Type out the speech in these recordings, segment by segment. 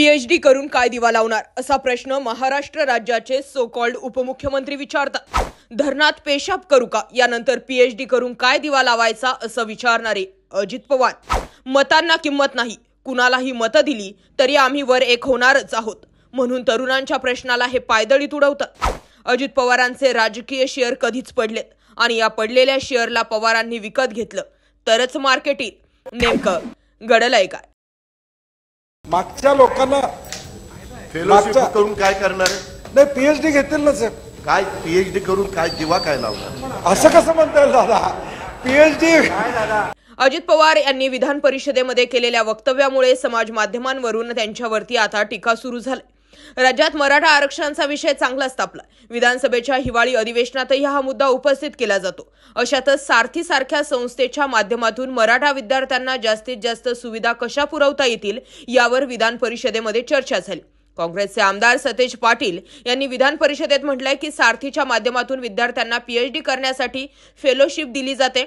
PhD करून काय दिवा लावणार असा प्रश्न महाराष्ट्र राज्याचे सो कॉल्ड उपमुख्यमंत्री विचारतात धरणात पेशाब करू का यानंतर पीएचडी करून काय दिवा लावायचा असं विचारणारे अजित पवार मतांना किंमत नाही कुणालाही मतं दिली तरी आम्ही वर एक होणारच आहोत म्हणून तरुणांच्या प्रश्नाला हे पायदळीत तुडवतात अजित पवारांचे राजकीय शेअर कधीच पडलेत आणि या पडलेल्या शेअरला पवारांनी विकत घेतलं तरच मार्केटीत येईल नेमकं घडलंय काय मागच्या लोकांना फेलोशिप करून काय करणार नाही पीएचडी घेतील ना सर काय पीएचडी करून काय जीवा काय लावणार असं कसं म्हणता दादा पीएचडी अजित पवार यांनी विधान परिषदेमध्ये केलेल्या वक्तव्यामुळे समाज माध्यमांवरून त्यांच्यावरती आता टीका सुरू झाली राज्यात मराठा आरक्षणाचा विषय चांगलाच तापला विधानसभेच्या हिवाळी अधिवेशनातही हा मुद्दा उपस्थित केला जातो अशातच सारथी सारख्या संस्थेच्या माध्यमातून मराठा विद्यार्थ्यांना जास्तीत जास्त सुविधा कशा पुरवता येतील यावर विधान परिषदेमध्ये चर्चा झाली काँग्रेसचे आमदार सतेज पाटील यांनी विधान परिषदेत म्हटलंय की सारथीच्या माध्यमातून विद्यार्थ्यांना पीएचडी करण्यासाठी फेलोशिप दिली जाते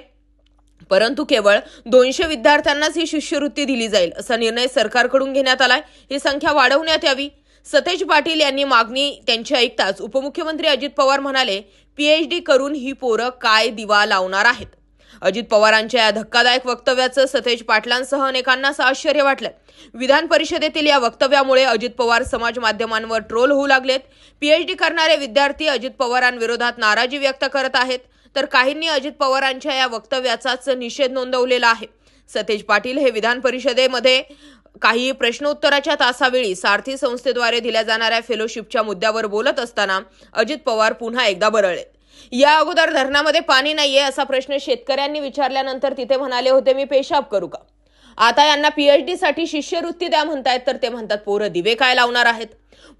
परंतु केवळ दोनशे विद्यार्थ्यांनाच ही शिष्यवृत्ती दिली जाईल असा निर्णय सरकारकडून घेण्यात आलाय ही संख्या वाढवण्यात यावी सतेज पाटील यांनी मागणी त्यांची ऐकताच उपमुख्यमंत्री अजित पवार म्हणाले पीएचडी करून ही पोरं काय दिवा लावणार आहेत अजित पवारांच्या या धक्कादायक वक्तव्याचं सतेज पाटलांसह अनेकांनाच आश्चर्य वाटलं विधान परिषदेतील या वक्तव्यामुळे अजित पवार समाज माध्यमांवर ट्रोल होऊ लागलेत पीएचडी करणारे विद्यार्थी अजित पवारांविरोधात नाराजी व्यक्त करत आहेत तर काहींनी अजित पवारांच्या या वक्तव्याचाच निषेध नोंदवलेला आहे सतेज पाटील हे विधान परिषदेमध्ये काही प्रश्नोत्तराच्या तासावेळी सारथी संस्थेद्वारे दिल्या जाणाऱ्या फेलोशिपच्या मुद्द्यावर बोलत असताना अजित पवार पुन्हा एकदा बरळले या अगोदर धरणामध्ये पाणी नाहीये असा प्रश्न शेतकऱ्यांनी विचारल्यानंतर तिथे म्हणाले होते मी पेशाब करू का आता यांना पीएचडी साठी शिष्यवृत्ती द्या म्हणतायत तर ते म्हणतात पोरं दिवे काय लावणार आहेत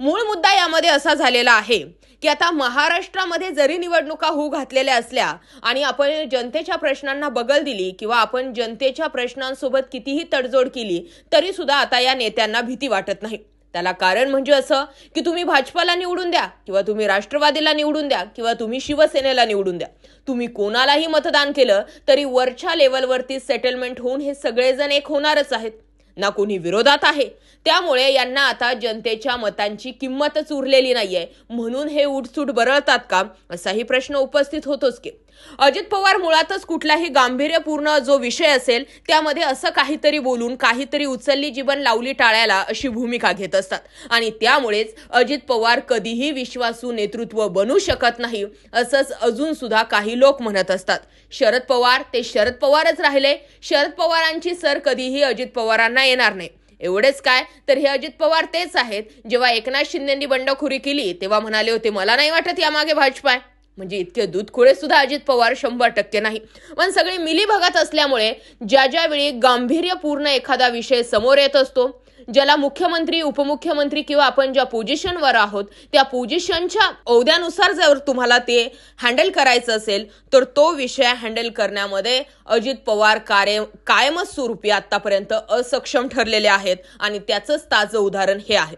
मूळ मुद्दा यामध्ये असा झालेला आहे की आता महाराष्ट्रामध्ये जरी निवडणुका होऊ घातलेल्या असल्या आणि आपण जनतेच्या प्रश्नांना बगल दिली किंवा आपण जनतेच्या प्रश्नांसोबत कितीही तडजोड केली तरी सुद्धा आता या नेत्यांना भीती वाटत नाही त्याला कारण म्हणजे असं की तुम्ही भाजपाला निवडून द्या किंवा तुम्ही राष्ट्रवादीला निवडून द्या किंवा तुम्ही शिवसेनेला निवडून द्या तुम्ही कोणालाही मतदान केलं तरी वरच्या लेवलवरती सेटलमेंट होऊन हे सगळेजण एक होणारच आहेत ना कोणी विरोधात आहे त्यामुळे यांना आता जनतेच्या मतांची किंमतच उरलेली नाहीये म्हणून हे उठसूट बरळतात का असाही प्रश्न उपस्थित होतोच की अजित पवार मुळातच कुठलाही गांभीर्यपूर्ण जो विषय असेल त्यामध्ये असं काहीतरी बोलून काहीतरी उचलली जीवन लावली टाळायला अशी भूमिका घेत असतात आणि त्यामुळेच अजित पवार कधीही विश्वासू नेतृत्व बनू शकत नाही असंच अजून सुद्धा काही लोक म्हणत असतात शरद पवार ते शरद पवारच राहिले शरद पवारांची सर कधीही अजित पवारांना करता येणार नाही एवढेच काय तर हे अजित पवार तेच आहेत जेव्हा एकनाथ शिंदेंनी बंडखोरी केली तेव्हा म्हणाले होते मला नाही वाटत यामागे भाजपा आहे म्हणजे इतके दूधखोळे सुद्धा अजित पवार शंभर टक्के नाही पण सगळे मिली भागात असल्यामुळे ज्या ज्यावेळी गांभीर्यपूर्ण एखादा विषय समोर येत असतो ज्याला मुख्यमंत्री उपमुख्यमंत्री किंवा आपण ज्या पोझिशनवर आहोत त्या पोझिशनच्या औद्यानुसार जर तुम्हाला ते हँडल करायचं असेल तर तो विषय हँडल करण्यामध्ये अजित पवार कार्य कायमस्वरूपी आतापर्यंत असक्षम ठरलेले आहेत आणि त्याचंच ताजं उदाहरण हे आहे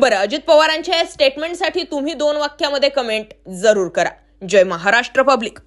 बरं अजित पवारांच्या या स्टेटमेंटसाठी तुम्ही दोन वाक्यामध्ये कमेंट जरूर करा जय महाराष्ट्र पब्लिक